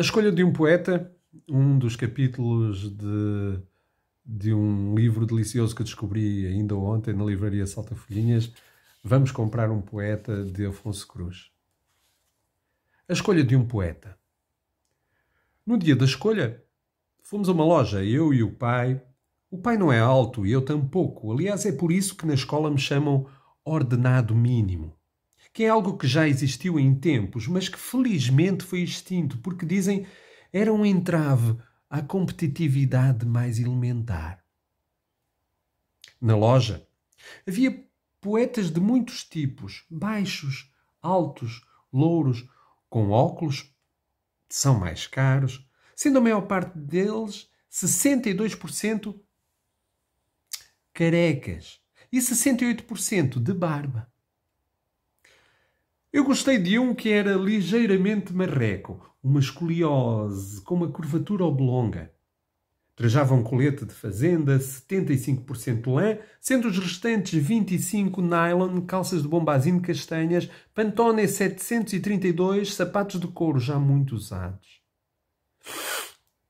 A Escolha de um Poeta, um dos capítulos de, de um livro delicioso que descobri ainda ontem na livraria Salta Folhinhas, Vamos Comprar um Poeta, de Afonso Cruz. A Escolha de um Poeta. No dia da escolha, fomos a uma loja, eu e o pai. O pai não é alto e eu tampouco. Aliás, é por isso que na escola me chamam ordenado mínimo que é algo que já existiu em tempos, mas que felizmente foi extinto, porque dizem era um entrave à competitividade mais elementar. Na loja havia poetas de muitos tipos, baixos, altos, louros, com óculos, são mais caros, sendo a maior parte deles, 62%, carecas e 68% de barba. Eu gostei de um que era ligeiramente marreco, uma escoliose com uma curvatura oblonga. Trajava um colete de fazenda, 75% lã, sendo os restantes 25% nylon, calças de bombazinho castanhas, pantone 732, sapatos de couro já muito usados.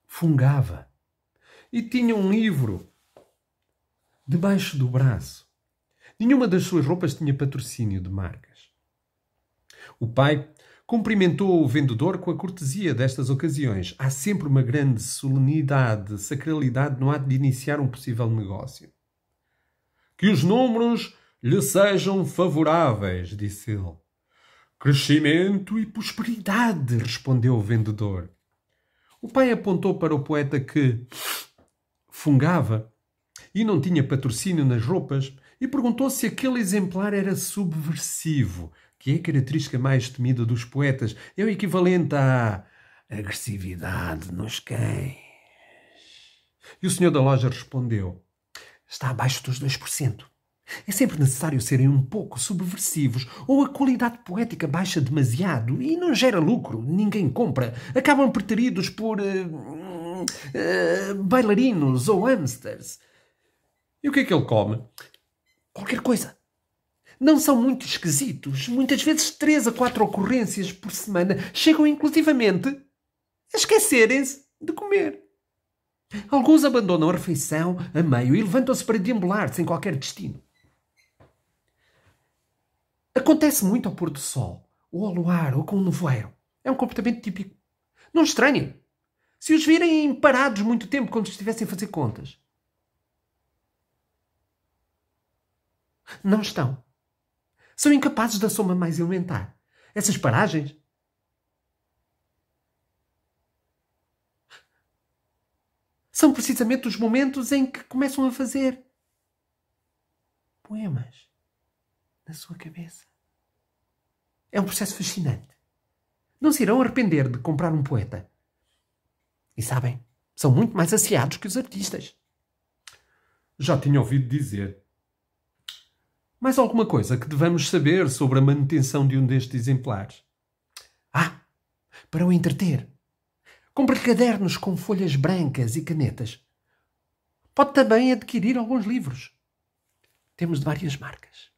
Fungava. E tinha um livro debaixo do braço. Nenhuma das suas roupas tinha patrocínio de marcas. O pai cumprimentou o vendedor com a cortesia destas ocasiões. Há sempre uma grande solenidade, sacralidade no ato de iniciar um possível negócio. Que os números lhe sejam favoráveis, disse ele. Crescimento e prosperidade, respondeu o vendedor. O pai apontou para o poeta que fungava e não tinha patrocínio nas roupas, e perguntou se aquele exemplar era subversivo, que é a característica mais temida dos poetas, é o equivalente à agressividade nos cães. E o senhor da loja respondeu: Está abaixo dos 2%. É sempre necessário serem um pouco subversivos, ou a qualidade poética baixa demasiado e não gera lucro, ninguém compra. Acabam preteridos por. Uh, uh, bailarinos ou hamsters. E o que é que ele come? Qualquer coisa. Não são muito esquisitos. Muitas vezes três a quatro ocorrências por semana chegam inclusivamente a esquecerem-se de comer. Alguns abandonam a refeição a meio e levantam-se para deambular sem qualquer destino. Acontece muito ao pôr do sol, ou ao luar, ou com um nevoeiro. É um comportamento típico. Não estranhem se os virem parados muito tempo quando estivessem a fazer contas. Não estão. São incapazes da soma mais elementar. Essas paragens. São precisamente os momentos em que começam a fazer poemas na sua cabeça. É um processo fascinante. Não se irão arrepender de comprar um poeta. E sabem, são muito mais aciados que os artistas. Já tinha ouvido dizer, mais alguma coisa que devamos saber sobre a manutenção de um destes exemplares? Ah, para o entreter. Compre cadernos com folhas brancas e canetas. Pode também adquirir alguns livros. Temos de várias marcas.